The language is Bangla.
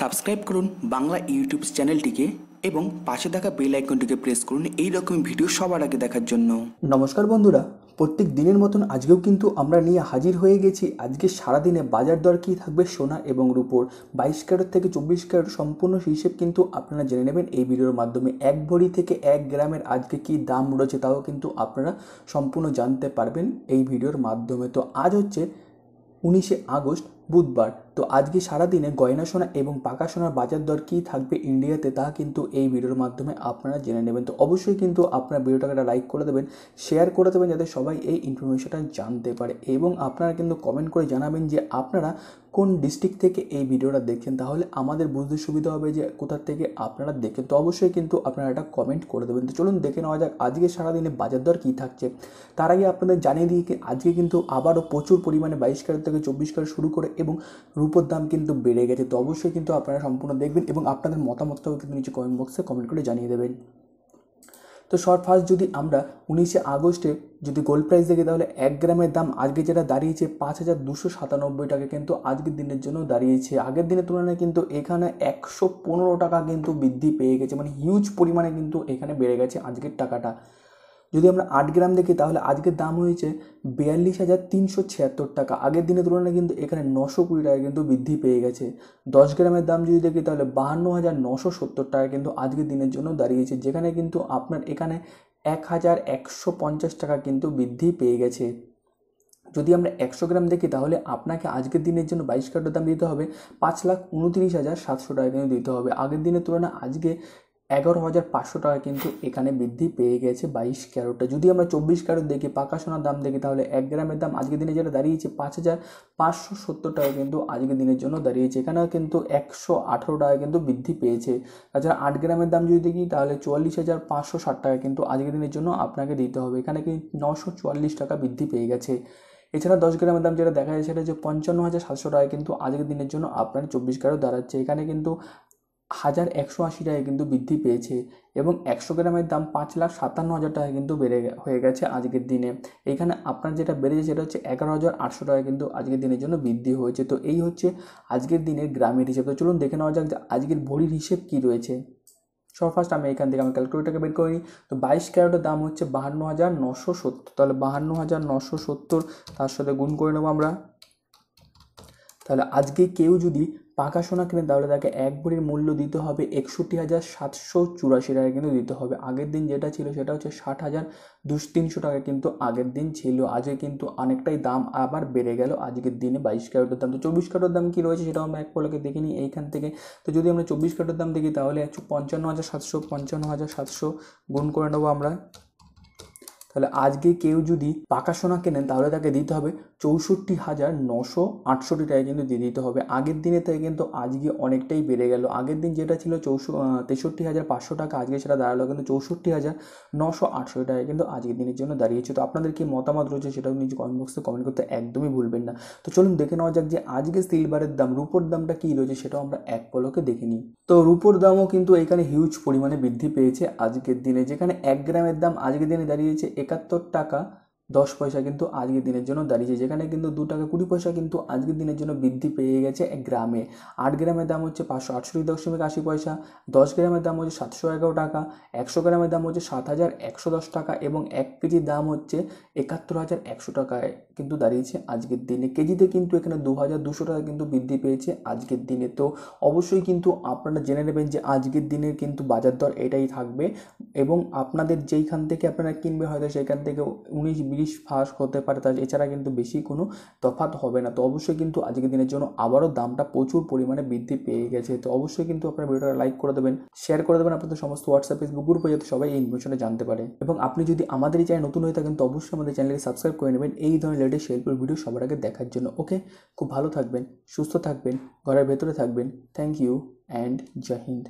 সাবস্ক্রাইব করুন বাংলা ইউটিউব চ্যানেলটিকে এবং পাশে থাকা বেল আইকনটিকে প্রেস করুন এই রকম ভিডিও সবার আগে দেখার জন্য নমস্কার বন্ধুরা প্রত্যেক দিনের মতন আজকেও কিন্তু আমরা নিয়ে হাজির হয়ে গেছি আজকে সারাদিনে বাজার দর কী থাকবে সোনা এবং রুপোর বাইশ ক্যারেট থেকে চব্বিশ ক্যারেট সম্পূর্ণ হিসেব কিন্তু আপনারা জেনে নেবেন এই ভিডিওর মাধ্যমে এক ভরি থেকে এক গ্রামের আজকে কী দাম রয়েছে তাও কিন্তু আপনারা সম্পূর্ণ জানতে পারবেন এই ভিডিওর মাধ্যমে তো আজ হচ্ছে উনিশে আগস্ট বুধবার তো আজকে সারাদিনে গয়না সোনা এবং পাকা সোনার বাজার দর কী থাকবে ইন্ডিয়াতে তা কিন্তু এই ভিডিওর মাধ্যমে আপনারা জেনে নেবেন তো অবশ্যই কিন্তু আপনার ভিডিওটাকে একটা লাইক করে দেবেন শেয়ার করে দেবেন যাতে সবাই এই ইনফরমেশনটা জানতে পারে এবং আপনারা কিন্তু কমেন্ট করে জানাবেন যে আপনারা কোন ডিস্ট্রিক্ট থেকে এই ভিডিওটা দেখছেন তাহলে আমাদের বুঝতে সুবিধা হবে যে কোথা থেকে আপনারা দেখেন তো অবশ্যই কিন্তু আপনারা এটা কমেন্ট করে দেবেন তো চলুন দেখে নেওয়া যাক আজকে সারাদিনে বাজার দর কী থাকছে তার আগে আপনাদের জানিয়ে দিই আজকে কিন্তু আবারও প্রচুর পরিমাণে বাইশ ক্যারেট থেকে চব্বিশ ক্যারেট শুরু করে এবং রূপোর দাম কিন্তু বেড়ে গেছে তো অবশ্যই কিন্তু আপনারা সম্পূর্ণ দেখবেন এবং আপনাদের মতামতটাও কিন্তু নিচে কমেন্ট বক্সে কমেন্ট করে জানিয়ে দেবেন তো শর্ট ফার্স্ট যদি আমরা উনিশে আগস্টে যদি গোল্ড প্রাইস দেখি তাহলে এক গ্রামের দাম আজকে যেটা দাঁড়িয়েছে পাঁচ হাজার দুশো সাতানব্বই টাকা কিন্তু আজকের দিনের জন্য দাঁড়িয়েছে আগের দিনের তুলনায় কিন্তু এখানে একশো পনেরো টাকা কিন্তু বৃদ্ধি পেয়ে গেছে মানে হিউজ পরিমাণে কিন্তু এখানে বেড়ে গেছে আজকের টাকাটা যদি আমরা আট গ্রাম দেখি তাহলে আজকের দাম হয়েছে বিয়াল্লিশ হাজার তিনশো ছিয়াত্তর টাকা আগের দিনের তুলনায় কিন্তু এখানে নশো কুড়ি টাকা কিন্তু বৃদ্ধি পেয়ে গেছে দশ গ্রামের দাম যদি দেখি তাহলে বাহান্ন হাজার নশো সত্তর টাকা কিন্তু আজকের দিনের জন্য দাঁড়িয়েছে যেখানে কিন্তু আপনার এখানে এক হাজার একশো পঞ্চাশ টাকা কিন্তু বৃদ্ধি পেয়ে গেছে যদি আমরা একশো গ্রাম দেখি তাহলে আপনাকে আজকের দিনের জন্য বাইশ কার্ডের দাম দিতে হবে পাঁচ লাখ উনত্রিশ হাজার সাতশো টাকা কিন্তু দিতে হবে আগের দিনের তুলনায় আজকে এগারো হাজার পাঁচশো টাকা কিন্তু এখানে বৃদ্ধি পেয়ে গেছে বাইশ ক্যারোটটা যদি আমরা চব্বিশ ক্যারোট দেখি পাকা সোনার দাম দেখি তাহলে এক গ্রামের দাম আজকের দিনে যেটা দাঁড়িয়েছে পাঁচ হাজার পাঁচশো সত্তর টাকা কিন্তু আজকের দিনের জন্য দাঁড়িয়েছে এখানে কিন্তু একশো আঠেরো টাকা কিন্তু বৃদ্ধি পেয়েছে তাছাড়া আট গ্রামের দাম যদি দেখি তাহলে চুয়াল্লিশ হাজার পাঁচশো ষাট টাকা কিন্তু আজকের দিনের জন্য আপনাকে দিতে হবে এখানে কিন্তু নশো চুয়াল্লিশ টাকা বৃদ্ধি পেয়ে গেছে এছাড়া দশ গ্রামের দাম যেটা দেখা যায় সেটা যে পঞ্চান্ন হাজার সাতশো টাকা কিন্তু আজকের দিনের জন্য আপনার চব্বিশ ক্যারেট দাঁড়াচ্ছে এখানে কিন্তু হাজার একশো আশি টাকায় কিন্তু বৃদ্ধি পেয়েছে এবং একশো গ্রামের দাম পাঁচ লাখ সাতান্ন হাজার টাকা কিন্তু বেড়ে হয়ে গেছে আজকের দিনে এখানে আপনার যেটা বেড়েছে সেটা হচ্ছে এগারো হাজার আটশো টাকা কিন্তু আজকের দিনের জন্য বৃদ্ধি হয়েছে তো এই হচ্ছে আজকের দিনের গ্রামের হিসেব তো চলুন দেখে নেওয়া যাক যে আজকের ভরির হিসেব কী রয়েছে সব ফার্স্ট আমি এখান থেকে আমি ক্যালকুলেটারকে বের করি তো বাইশ ক্যারেটের দাম হচ্ছে বাহান্ন হাজার নশো সত্তর তাহলে বাহান্ন হাজার নশো সত্তর তার সাথে গুণ করে নেবো আমরা তাহলে আজকে কেউ যদি পাকা সোনা কিনে তাহলে তাকে এক ভরির মূল্য দিতে হবে একষট্টি হাজার সাতশো চুরাশি টাকা কিন্তু দিতে হবে আগের দিন যেটা ছিল সেটা হচ্ছে ষাট হাজার দুশ তিনশো টাকা কিন্তু আগের দিন ছিল আজকে কিন্তু অনেকটাই দাম আবার বেড়ে গেল আজকের দিনে বাইশ ক্যারেটের দাম তো চব্বিশ ক্যারেটের দাম কী রয়েছে সেটাও আমরা এক পলকে দেখে নিই এইখান থেকে তো যদি আমরা চব্বিশ ক্যারেটের দাম দেখি তাহলে একশো পঞ্চান্ন হাজার সাতশো পঞ্চান্ন হাজার সাতশো গুণ করে নেবো আমরা তাহলে আজকে কেউ যদি পাকা সোনা কেনেন তাহলে তাকে দিতে হবে চৌষট্টি হাজার নশো আটষট্টি টাকা কিন্তু দিয়ে দিতে হবে আগের দিনে থেকে কিন্তু আজকে অনেকটাই বেড়ে গেল আগের দিন যেটা ছিল চৌষ তেষট্টি হাজার পাঁচশো টাকা আজকে সেটা দাঁড়ালো কিন্তু চৌষট্টি হাজার নশো আটষট্টি টাকা কিন্তু আজকের দিনের জন্য দাঁড়িয়েছে তো আপনাদের কি মতামত রয়েছে সেটাও নিজে কমেন্ট বক্সে কমেন্ট করতে একদমই ভুলবেন না তো চলুন দেখে নেওয়া যাক যে আজকে সিলভারের দাম রুপোর দামটা কী রয়েছে সেটাও আমরা এক পলকে দেখে নিই তো রুপোর দামও কিন্তু এখানে হিউজ পরিমাণে বৃদ্ধি পেয়েছে আজকের দিনে যেখানে এক গ্রামের দাম আজকের দিনে দাঁড়িয়েছে একাত্তর টাকা দশ পয়সা কিন্তু আজকের দিনের জন্য দাঁড়িয়েছে যেখানে কিন্তু দু টাকা কুড়ি পয়সা কিন্তু আজকের দিনের জন্য বৃদ্ধি পেয়ে গেছে এক গ্রামে আট গ্রামের দাম হচ্ছে পাঁচশো আটষট্টি দশমিক আশি পয়সা দশ গ্রামের দাম হচ্ছে সাতশো এগারো টাকা একশো গ্রামের দাম হচ্ছে সাত হাজার একশো দশ টাকা এবং এক কেজির দাম হচ্ছে একাত্তর হাজার একশো টাকায় কিন্তু দাঁড়িয়েছে আজকের দিনে কেজিতে কিন্তু এখানে দু হাজার দুশো টাকা কিন্তু বৃদ্ধি পেয়েছে আজকের দিনে তো অবশ্যই কিন্তু আপনারা জেনে নেবেন যে আজকের দিনের কিন্তু বাজার দর এটাই থাকবে এবং আপনাদের যেইখান থেকে আপনারা কিনবে হয়তো সেইখান থেকে উনিশ বিশ ফাঁস হতে পারে তা এছাড়া কিন্তু বেশি কোনো তফাত হবে না তো অবশ্যই কিন্তু আজকের দিনের জন্য আবারও দামটা প্রচুর পরিমাণে বৃদ্ধি পেয়ে গেছে তো অবশ্যই কিন্তু আপনার ভিডিওটা লাইক করে দেবেন শেয়ার করে দেবেন আপনাদের সমস্ত হোয়াটসঅ্যাপ ফেসবুক গ্রুপে যাতে সবাই এই ইনফরমেশনটা জানতে পারে এবং আপনি যদি আমাদের চ্যানেল নতুন হয়ে থাকেন তো অবশ্যই আমাদের চ্যানেলটি সাবস্ক্রাইব করে নেবেন এই ধরনের রিলেটেড শিল্পের ভিডিও সবার আগে দেখার জন্য ওকে খুব ভালো থাকবেন সুস্থ থাকবেন ঘরের ভেতরে থাকবেন thank you and Jai Hind